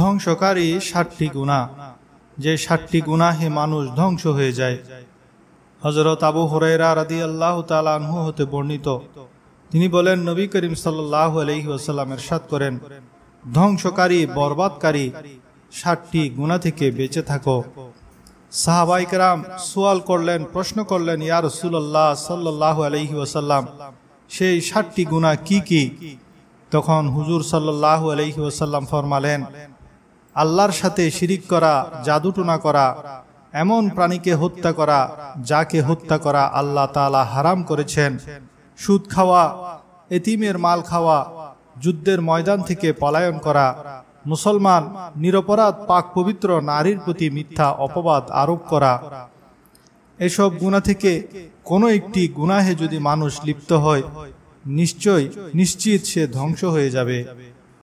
ধ্বংসকারী ষাটটি গুণা যে ষাটটি হে মানুষ ধ্বংস হয়ে যায় হজরত আবু হরাইরা রাদি আল্লাহ তালাহু হতে বর্ণিত তিনি বলেন নবী করিম সাল্লাহ আলহি ওসাল্লাম এরশাদ করেন ধ্বংসকারী বরবাদকারী ষাটটি গুণা থেকে বেঁচে থাকো সাহাবাইকরাম সোয়াল করলেন প্রশ্ন করলেন ইয়ার রসুল্লাহ সাল্লাহ আলহি ওসাল্লাম সেই ষাটটি গুণা কি কি তখন হুজুর সাল্লাহ আলহি ওসাল্লাম ফরমালেন আল্লাহর সাথে শিরিক করা জাদুটোনা করা এমন প্রাণীকে হত্যা করা যাকে হত্যা করা আল্লাহ তালা হারাম করেছেন সুদ খাওয়া এতিমের মাল খাওয়া যুদ্ধের ময়দান থেকে পলায়ন করা মুসলমান নিরপরাধ পাক পবিত্র নারীর প্রতি মিথ্যা অপবাদ আরোপ করা এসব গুণা থেকে কোনো একটি গুনাহে যদি মানুষ লিপ্ত হয় নিশ্চয় নিশ্চিত সে ধ্বংস হয়ে যাবে